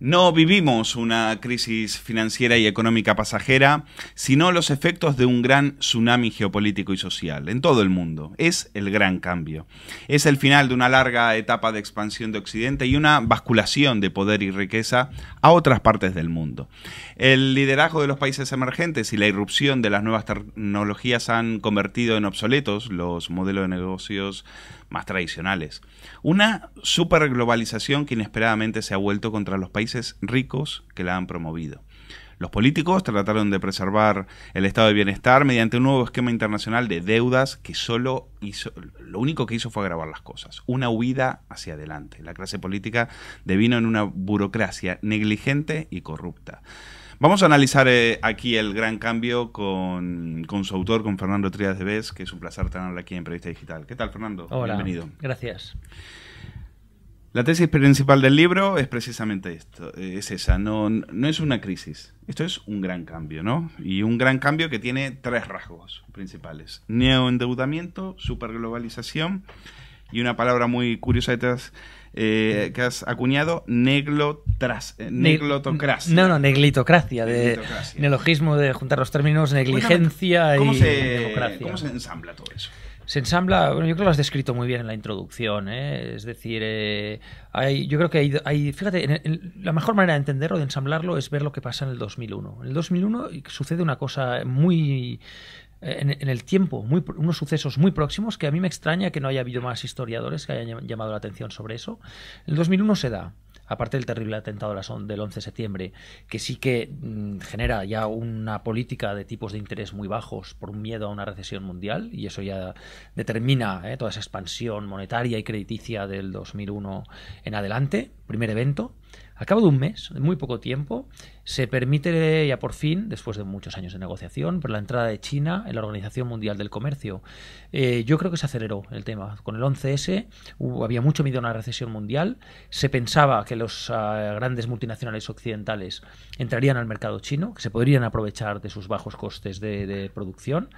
No vivimos una crisis financiera y económica pasajera, sino los efectos de un gran tsunami geopolítico y social en todo el mundo. Es el gran cambio. Es el final de una larga etapa de expansión de Occidente y una basculación de poder y riqueza a otras partes del mundo. El liderazgo de los países emergentes y la irrupción de las nuevas tecnologías han convertido en obsoletos los modelos de negocios más tradicionales. Una superglobalización que inesperadamente se ha vuelto contra los países ricos que la han promovido. Los políticos trataron de preservar el estado de bienestar mediante un nuevo esquema internacional de deudas que solo hizo, lo único que hizo fue agravar las cosas, una huida hacia adelante. La clase política devino en una burocracia negligente y corrupta. Vamos a analizar eh, aquí el gran cambio con, su autor, con Fernando Trías de Vez, que es un placer tenerlo aquí en Prevista Digital. ¿Qué tal, Fernando? Hola, Bienvenido. Gracias. La tesis principal del libro es precisamente esto, eh, es esa, no, no es una crisis, esto es un gran cambio, ¿no? Y un gran cambio que tiene tres rasgos principales, neoendeudamiento, superglobalización y una palabra muy curiosa detrás eh, que has acuñado, neglotras, eh, neglotocracia. No, no, neglitocracia, de neglitocracia. neologismo de juntar los términos negligencia y se, ¿Cómo se ensambla todo eso? se ensambla, bueno, yo creo que lo has descrito muy bien en la introducción, ¿eh? es decir, yo creo que hay, fíjate, la mejor manera de entenderlo, de ensamblarlo, es ver lo que pasa en el 2001. En el 2001 sucede una cosa muy eh, en, el tiempo, muy, unos sucesos muy próximos que a mí me extraña que no haya habido más historiadores que hayan llamado la atención sobre eso. El 2001 se da, aparte del terrible atentado del 11 de septiembre, que sí que mm, genera ya una política de tipos de interés muy bajos por miedo a una recesión mundial, y eso ya determina eh, toda esa expansión monetaria y crediticia del 2001 en adelante, primer evento. Al cabo de un mes, de muy poco tiempo, se permite ya por fin, después de muchos años de negociación, por la entrada de China en la Organización Mundial del Comercio. Eh, yo creo que se aceleró el tema. Con el 11S había mucho miedo a una recesión mundial. Se pensaba que los ah, grandes multinacionales occidentales entrarían al mercado chino, que se podrían aprovechar de sus bajos costes de producción.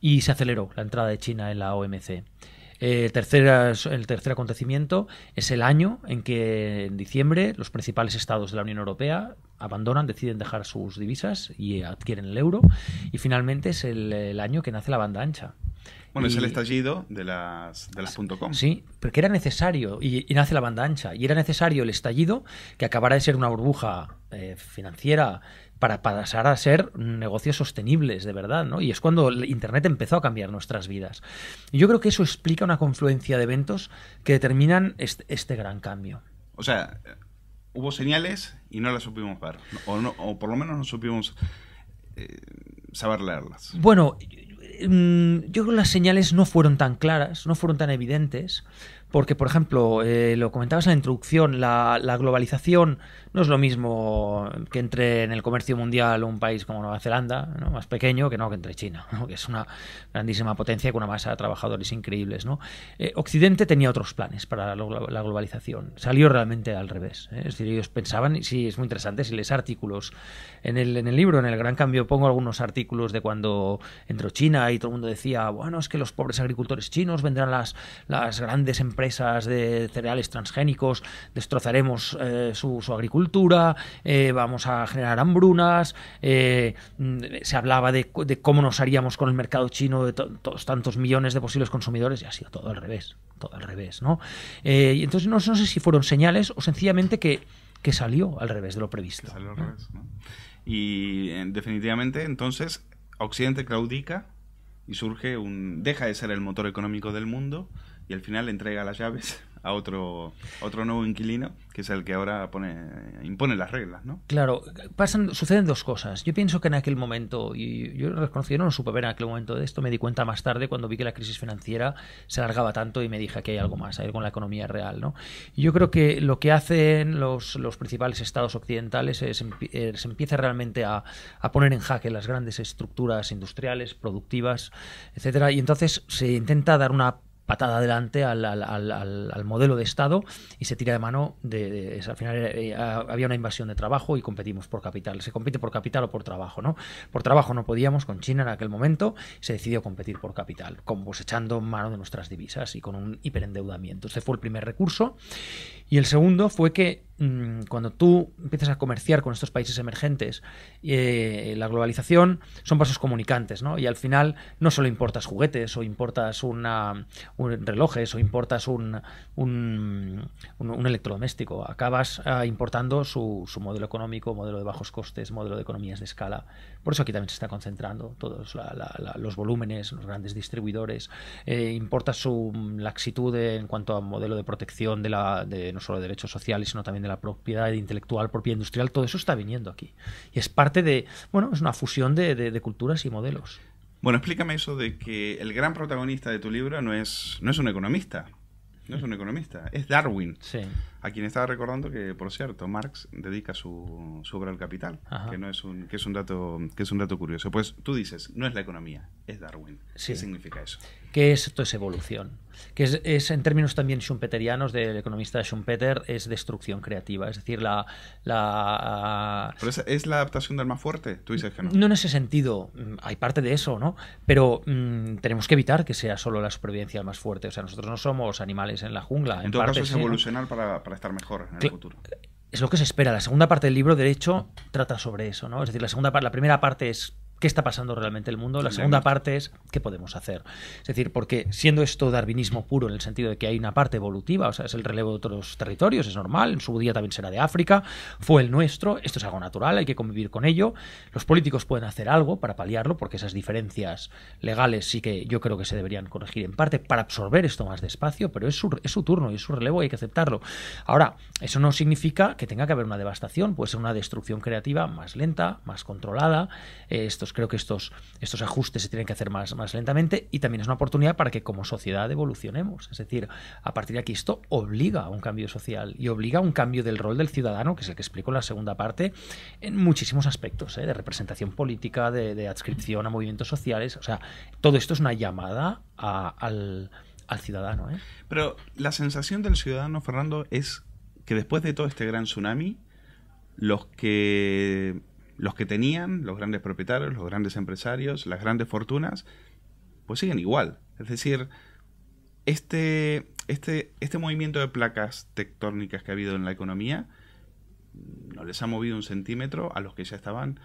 Y se aceleró la entrada de China en la OMC. Eh, el, tercer, acontecimiento es el año en que en diciembre los principales estados de la Unión Europea abandonan, deciden dejar sus divisas y adquieren el euro. Y finalmente es el, año que nace la banda ancha. Bueno, es el estallido de las, de las .com. Sí, porque era necesario, y, nace la banda ancha, y era necesario el estallido que acabara de ser una burbuja eh, financiera para pasar a ser negocios sostenibles, de verdad, ¿no? Y es cuando Internet empezó a cambiar nuestras vidas. Y yo creo que eso explica una confluencia de eventos que determinan este, gran cambio. O sea, hubo señales y no las supimos ver, o, por lo menos no supimos eh, saber leerlas. Bueno, mm, yo creo que las señales no fueron tan claras, no fueron tan evidentes, porque, por ejemplo, eh, lo comentabas en la introducción, la, la, globalización no es lo mismo que entre en el comercio mundial un país como Nueva Zelanda, ¿no? más pequeño, que no que entre China, que es una grandísima potencia con una masa de trabajadores increíbles. ¿no? Eh, Occidente tenía otros planes para la, globalización. Salió realmente al revés. ¿eh? Es decir, ellos pensaban, y sí, es muy interesante, si lees artículos en el, en el libro, en el Gran Cambio, pongo algunos artículos de cuando entró China y todo el mundo decía, bueno, es que los pobres agricultores chinos vendrán las, las grandes empresas de cereales transgénicos, destrozaremos eh, su, agricultura, eh, vamos a generar hambrunas, eh, mm, se hablaba de, cómo nos haríamos con el mercado chino de todos tantos millones de posibles consumidores y ha sido todo al revés, todo al revés, ¿no? y entonces no, sé si fueron señales o sencillamente que, salió al revés de lo previsto. al revés, Y definitivamente entonces Occidente claudica y surge un deja de ser el motor económico del mundo y al final entrega las llaves a otro, otro nuevo inquilino, que es el que ahora pone, impone las reglas, ¿no? Claro, pasan, suceden dos cosas. Yo pienso que en aquel momento, y yo yo no lo supe ver en aquel momento de esto, me di cuenta más tarde cuando vi que la crisis financiera se alargaba tanto y me dije que hay algo más, hay algo en la economía real, ¿no? yo creo que lo que hacen los, principales estados occidentales es, eh, se empieza realmente a, a, poner en jaque las grandes estructuras industriales, productivas, etcétera, y entonces se intenta dar una patada adelante al, modelo de Estado y se tira de mano de, al final eh, eh, había una invasión de trabajo y competimos por capital. Se compite por capital o por trabajo, ¿no? Por trabajo no podíamos con China en aquel momento, se decidió competir por capital, como pues echando mano de nuestras divisas y con un hiperendeudamiento. Este fue el primer recurso. Y el segundo fue que Mm, cuando tú empiezas a comerciar con estos países emergentes, eh, la globalización son pasos comunicantes, ¿no? Y al final no solo importas juguetes o importas un relojes o importas un, electrodoméstico, acabas ah, importando su modelo económico, modelo de bajos costes, modelo de economías de escala, por eso aquí también se está concentrando todos los volúmenes, los grandes distribuidores. Eh, importa su mm, laxitud en cuanto a modelo de protección de, la, no solo de derechos sociales, sino también de la propiedad intelectual, propiedad industrial. Todo eso está viniendo aquí. Y es parte de, bueno, es una fusión de, culturas y modelos. Bueno, explícame eso de que el gran protagonista de tu libro no es, no es un economista. No es un economista, es Darwin. Sí a quien estaba recordando que, por cierto, Marx dedica su, obra al capital, que no es un, que es un dato, que es un dato curioso. Pues tú dices, no es la economía, es Darwin. ¿Qué significa eso? ¿Qué esto es evolución? Que es, en términos también schumpeterianos del economista Schumpeter, es destrucción creativa. Es decir, la. la es, la adaptación del más fuerte, tú dices que no. No en ese sentido, mm, hay parte de eso, ¿no? Pero mm, tenemos que evitar que sea solo la supervivencia del más fuerte. O sea, nosotros no somos animales en la jungla. En, todo caso, es evolucionar para para estar mejor en el futuro. Es lo que se espera. La segunda parte del libro, de hecho, trata sobre eso, ¿no? Es decir, la, segunda, la primera parte es qué está pasando realmente en el mundo. La segunda parte es qué podemos hacer. Es decir, porque siendo esto darwinismo puro en el sentido de que hay una parte evolutiva, o sea, es el relevo de otros territorios, es normal, en su día también será de África, fue el nuestro, esto es algo natural, hay que convivir con ello. Los políticos pueden hacer algo para paliarlo, porque esas diferencias legales sí que yo creo que se deberían corregir en parte para absorber esto más despacio, pero es su, turno y es su relevo y hay que aceptarlo. Ahora, eso no significa que tenga que haber una devastación, puede ser una destrucción creativa más lenta, más controlada. Eh, esto pues creo que estos, estos ajustes se tienen que hacer más, más lentamente y también es una oportunidad para que como sociedad evolucionemos. Es decir, a partir de aquí esto obliga a un cambio social y obliga a un cambio del rol del ciudadano, que es el que explico en la segunda parte, en muchísimos aspectos, ¿eh? de representación política, de, adscripción a movimientos sociales. O sea, todo esto es una llamada al, ciudadano. ¿eh? Pero la sensación del ciudadano, Fernando, es que después de todo este gran tsunami, los que los que tenían, los grandes propietarios, los grandes empresarios, las grandes fortunas, pues siguen igual. Es decir, este, este, este movimiento de placas tectónicas que ha habido en la economía no les ha movido un centímetro a los que ya estaban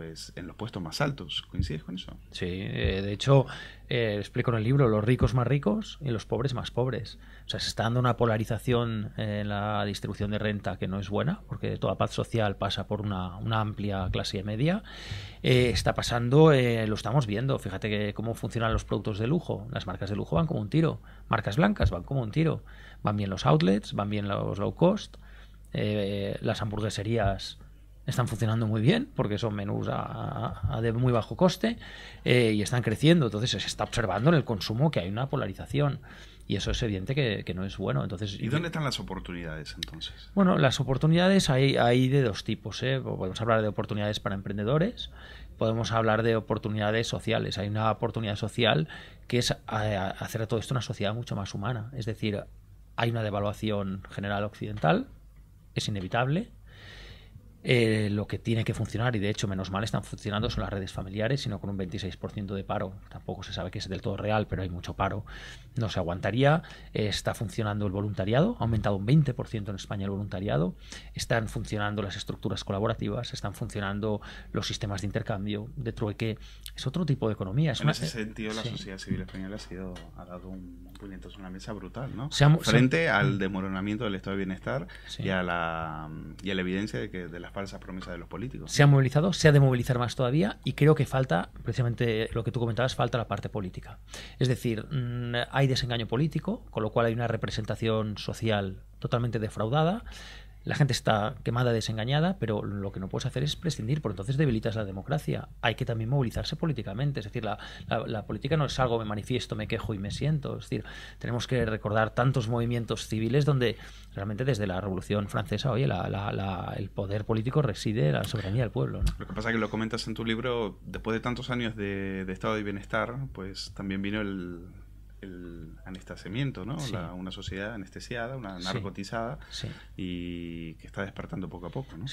pues, en los puestos más altos. ¿Coincides con eso? Sí, eh, de hecho, eh, explico en el libro, los ricos más ricos y los pobres más pobres. O sea, se está dando una polarización en la distribución de renta que no es buena, porque toda paz social pasa por una, amplia clase media. Eh, está pasando, lo estamos viendo, fíjate que cómo funcionan los productos de lujo. Las marcas de lujo van como un tiro, marcas blancas van como un tiro. Van bien los outlets, van bien los low cost, las hamburgueserías están funcionando muy bien porque son menús de muy bajo coste eh, y están creciendo. Entonces se está observando en el consumo que hay una polarización y eso es evidente que, no es bueno. Entonces, ¿Y dónde están las oportunidades entonces? Bueno, las oportunidades hay, hay de dos tipos. ¿eh? Pues podemos hablar de oportunidades para emprendedores, podemos hablar de oportunidades sociales. Hay una oportunidad social que es hacer a todo esto una sociedad mucho más humana. Es decir, hay una devaluación general occidental, es inevitable, eh, lo que tiene que funcionar, y de hecho, menos mal están funcionando, son las redes familiares, sino con un 26% de paro. Tampoco se sabe que es del todo real, pero hay mucho paro. No se aguantaría. Eh, está funcionando el voluntariado, ha aumentado un 20% en España el voluntariado. Están funcionando las estructuras colaborativas, están funcionando los sistemas de intercambio, de trueque. Es otro tipo de economía. en ese sentido, la sociedad civil española ha, sido, dado un puñetazo en la mesa brutal, Frente al mm. demoronamiento del estado de bienestar y, a la, y a la evidencia de que de las falsas promesas de los políticos. Se ha movilizado, se ha de movilizar más todavía y creo que falta, precisamente lo que tú comentabas, falta la parte política. Es decir, mm, hay desengaño político, con lo cual hay una representación social totalmente defraudada la gente está quemada, desengañada, pero lo que no puedes hacer es prescindir, por entonces debilitas la democracia. Hay que también movilizarse políticamente. Es decir, la, la, política no es algo, me manifiesto, me quejo y me siento. Es decir, tenemos que recordar tantos movimientos civiles donde realmente desde la Revolución Francesa, oye, el poder político reside, en la soberanía del pueblo. Lo que pasa es que lo comentas en tu libro, después de tantos años de, de estado de bienestar, pues también vino el, el anestesiamiento, ¿no? una sociedad anestesiada, una narcotizada y que está despertando poco a poco, ¿no?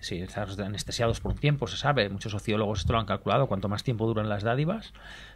si estás anestesiados por un tiempo, se sabe, muchos sociólogos esto lo han calculado, cuanto más tiempo duran las dádivas,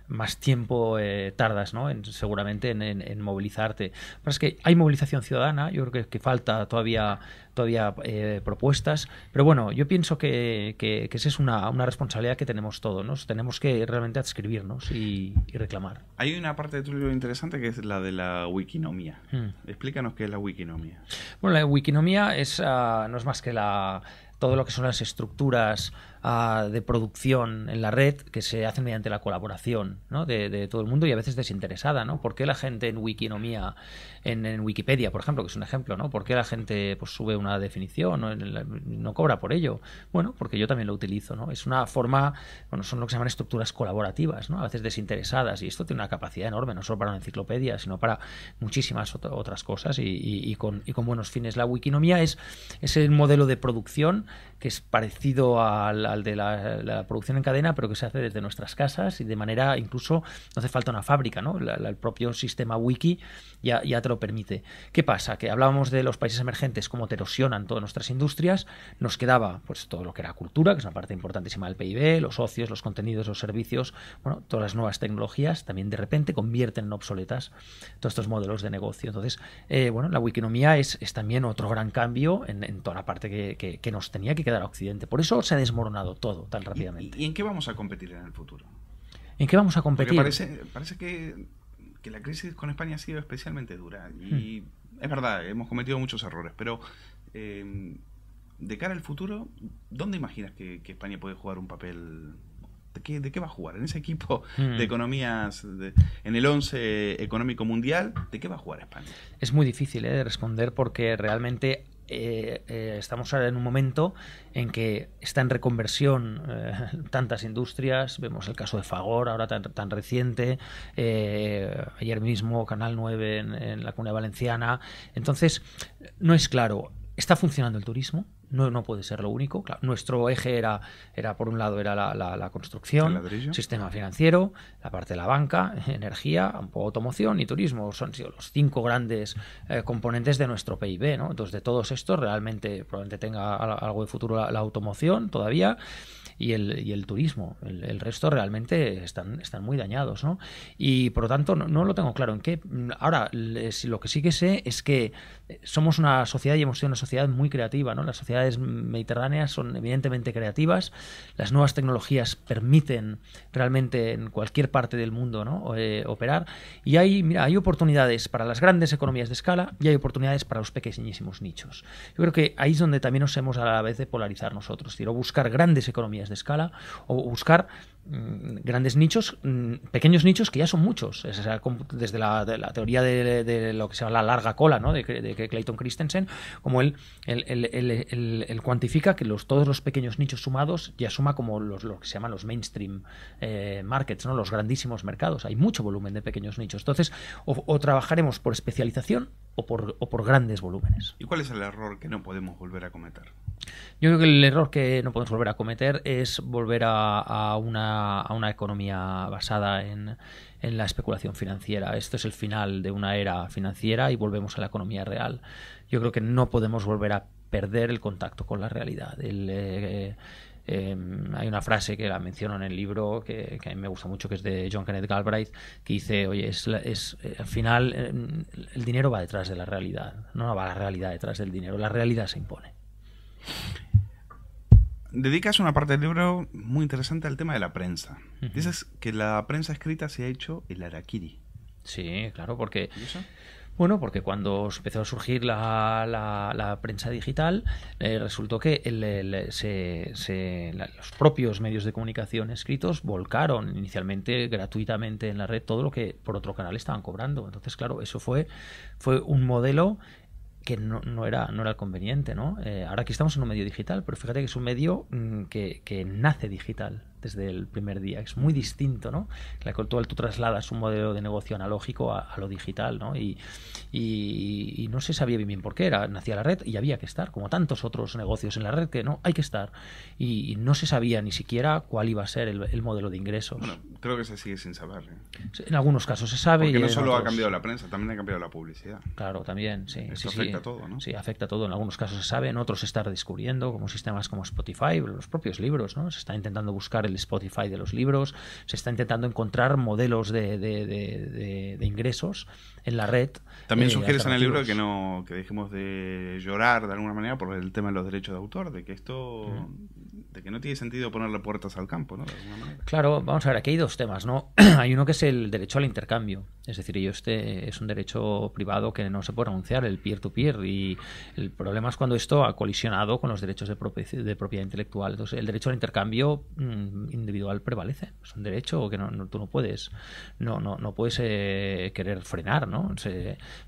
más tiempo eh, tardas ¿no? en, seguramente en, movilizarte. Pero es que hay movilización ciudadana, yo creo que, falta todavía, todavía eh, propuestas, pero bueno, yo pienso que, esa es una, responsabilidad que tenemos todos, ¿no? tenemos que realmente adscribirnos y, reclamar. Hay una parte de tu libro interesante que es la de la wikinomía. Hmm. Explícanos qué es la wikinomía. Bueno, la wikinomía es, ah, no es más que la todo lo que son las estructuras Ah, de producción en la red que se hacen mediante la colaboración de, todo el mundo y a veces desinteresada, ¿no? ¿Por qué la gente en Wikinomía, en, Wikipedia, por ejemplo, que es un ejemplo, ¿no? ¿Por qué la gente pues, sube una definición no, no cobra por ello? Bueno, porque yo también lo utilizo, ¿no? Es una forma, bueno, son lo que se llaman estructuras colaborativas, ¿no? A veces desinteresadas y esto tiene una capacidad enorme, no solo para una enciclopedia, sino para muchísimas otras cosas y, con, y con buenos fines. La Wikinomía es, es el modelo de producción que es parecido a la de la, producción en cadena, pero que se hace desde nuestras casas y de manera incluso no hace falta una fábrica, el propio sistema wiki ya, ya te lo permite. ¿Qué pasa? Que hablábamos de los países emergentes, cómo erosionan todas nuestras industrias, nos quedaba pues todo lo que era cultura, que es una parte importantísima del PIB, los socios, los contenidos, los servicios, bueno, todas las nuevas tecnologías también de repente convierten en obsoletas todos estos modelos de negocio. Entonces, eh, bueno, la wikinomía es, también otro gran cambio en, toda la parte que, nos tenía que quedar Occidente. Por eso se ha desmoronado todo tan rápidamente. ¿Y, en qué vamos a competir en el futuro? ¿En qué vamos a competir? parece, que, la crisis con España ha sido especialmente dura. Y hmm. es verdad, hemos cometido muchos errores, pero eh, de cara al futuro, ¿dónde imaginas que, España puede jugar un papel ¿De qué, va a jugar? En ese equipo de hmm. economías, en el 11 económico mundial, ¿de qué va a jugar España? Es muy difícil eh, de responder porque realmente eh, eh, estamos ahora en un momento en que está en reconversión eh, tantas industrias, vemos el caso de Fagor, ahora tan, reciente, ayer mismo Canal 9 en, la Cuna Valenciana, entonces no es claro, ¿está funcionando el turismo? no, no puede ser lo único. nuestro eje era, era, por un lado, era la, construcción, el construcción, sistema financiero, la parte de la banca, energía, automoción y turismo. Son sido los cinco grandes eh, componentes de nuestro PIB. ¿no? Entonces, de todos estos, realmente probablemente tenga algo de futuro la automoción todavía y el, y el turismo. El, el, resto realmente están, están muy dañados, ¿no? Y por lo tanto, no, no lo tengo claro en qué. Ahora, lo que sí que sé es que eh, somos una sociedad y hemos sido una sociedad muy creativa, ¿no? Las sociedades mediterráneas son evidentemente creativas, las nuevas tecnologías permiten realmente en cualquier parte del mundo ¿no? Eh, operar y hay, mira, hay oportunidades para las grandes economías de escala y hay oportunidades para los pequeñísimos nichos. Yo creo que ahí es donde también nos hemos a la vez de polarizar nosotros, quiero buscar grandes economías escala o buscar mm, grandes nichos, mm, pequeños nichos que ya son muchos, desde la, teoría de, lo que se llama la larga cola de, Clayton Christensen, como él, él, cuantifica que los, todos los pequeños nichos sumados ya suma como los, lo que se llaman los mainstream eh, markets, ¿no? los grandísimos mercados, hay mucho volumen de pequeños nichos, entonces o, trabajaremos por especialización o por grandes volúmenes. ¿Y cuál es el error que no podemos volver a cometer? Yo creo que el error que no podemos volver a cometer es volver a, una, a una, economía basada en, en, la especulación financiera. Esto es el final de una era financiera y volvemos a la economía real. Yo creo que no podemos volver a perder el contacto con la realidad. Eh, eh, em, hay una frase que la menciono en el libro que, a mí me gusta mucho, que es de John Kenneth Galbraith, que dice, oye, es, es eh, al final em, el dinero va detrás de la realidad, no va la realidad detrás del dinero, la realidad se impone. Dedicas una parte del libro muy interesante al tema de la prensa. Dices que la prensa escrita se ha hecho el araquiri. Sí, claro, porque... Bueno, porque cuando empezó a surgir la, prensa digital, eh, resultó que los propios medios de comunicación escritos volcaron inicialmente gratuitamente en la red todo lo que por otro canal estaban cobrando. Entonces, claro, eso fue, fue un modelo que no, era, no era conveniente, ¿no? Eh, ahora aquí estamos en un medio digital, pero fíjate que es un medio mm, que, que nace digital desde el primer día. Es muy distinto, ¿no? La cual tú trasladas un modelo de negocio analógico a, lo digital, ¿no? Y, no se sabía bien, por qué. Era, nacía la red y había que estar, como tantos otros negocios en la red que no, hay que estar. Y, no se sabía ni siquiera cuál iba a ser el, modelo de ingresos. creo que se sigue sin saber. ¿eh? En algunos casos se sabe. Porque no solo ha cambiado la prensa, también ha cambiado la publicidad. Claro, también, sí. afecta todo, ¿no? Sí, afecta todo. En algunos casos se sabe, en otros se está descubriendo, como sistemas como Spotify, los propios libros, ¿no? Se está intentando buscar el el Spotify de los libros, se está intentando encontrar modelos de, de ingresos en la red. También eh, sugieres en el libro que no que dejemos de llorar de alguna manera por el tema de los derechos de autor, de que esto de que no tiene sentido ponerle puertas al campo, ¿no? Claro, vamos a ver, aquí hay dos temas, ¿no? hay uno que es el derecho al intercambio, es decir, este es un derecho privado que no se puede anunciar, el peer to peer y el problema es cuando esto ha colisionado con los derechos de, propiedad, de propiedad intelectual. Entonces, el derecho al intercambio mm, individual prevalece, es un derecho que no, tú no puedes no no no puedes eh, querer frenar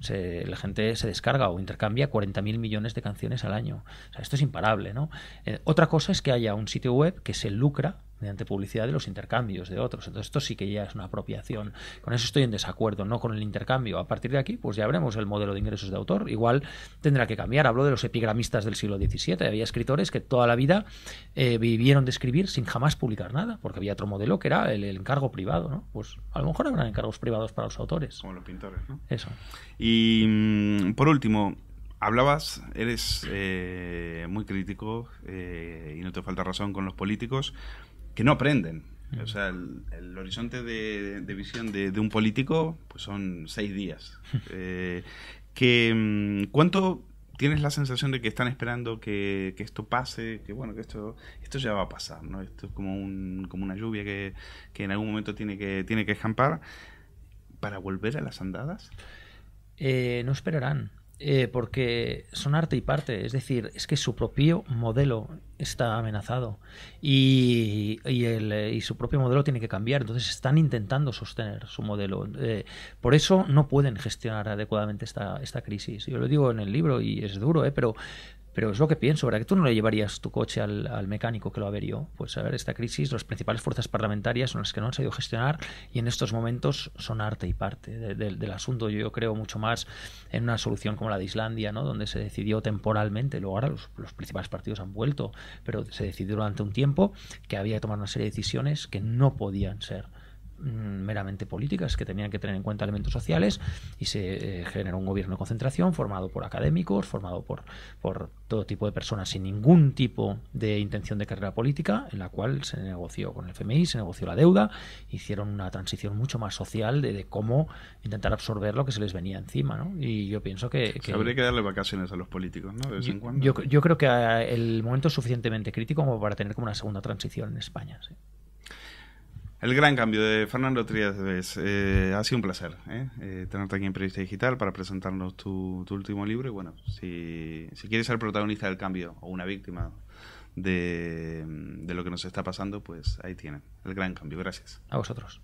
se, la gente se descarga o intercambia 40.000 millones de canciones al año. esto es imparable, eh, otra cosa es que haya un sitio web que se lucra mediante publicidad de los intercambios de otros. Entonces esto sí que ya es una apropiación. Con eso estoy en desacuerdo, no con el intercambio. A partir de aquí, pues ya veremos el modelo de ingresos de autor. Igual tendrá que cambiar. Hablo de los epigramistas del siglo XVII. Había escritores que toda la vida eh, vivieron de escribir sin jamás publicar nada, porque había otro modelo que era el, encargo privado. ¿no? Pues a lo mejor habrán encargos privados para los autores. Como los pintores, Eso. Y mm, por último, hablabas, eres eh, muy crítico eh, y no te falta razón con los políticos que no aprenden. O sea, el, horizonte de, visión de, un político pues son seis días. Eh, que, mm, ¿Cuánto tienes la sensación de que están esperando que, esto pase? Que bueno, que esto, esto ya va a pasar, ¿no? Esto es como, un, como una lluvia que, en algún momento tiene que, tiene que escampar para volver a las andadas. Eh, no esperarán. Eh, porque son arte y parte, es decir, es que su propio modelo está amenazado y, y, su propio modelo tiene que cambiar, entonces están intentando sostener su modelo. Eh, por eso no pueden gestionar adecuadamente esta, esta crisis. Yo lo digo en el libro y es duro, eh, pero, pero es lo que pienso, ¿verdad? Que tú no le llevarías tu coche al, mecánico que lo averió. Pues a ver, esta crisis, las principales fuerzas parlamentarias son las que no han sabido gestionar y en estos momentos son arte y parte del asunto. Yo creo mucho más en una solución como la de Islandia, Donde se decidió temporalmente, luego ahora los, los principales partidos han vuelto, pero se decidió durante un tiempo que había que tomar una serie de decisiones que no podían ser Mm, meramente políticas que tenían que tener en cuenta elementos sociales y se eh, generó un gobierno de concentración formado por académicos, formado por, todo tipo de personas sin ningún tipo de intención de carrera política, en la cual se negoció con el FMI, se negoció la deuda, hicieron una transición mucho más social de, cómo intentar absorber lo que se les venía encima. Y yo pienso que, Habría que darle vacaciones a los políticos, yo, creo que ah, el momento es suficientemente crítico como para tener como una segunda transición en España. El gran cambio de Fernando Trías eh, ha sido un placer ¿eh? Eh, tenerte aquí en Periodista Digital para presentarnos tu, último libro. Y bueno, si, quieres ser protagonista del cambio o una víctima de, de lo que nos está pasando, pues ahí tienes, El gran cambio. Gracias. A vosotros.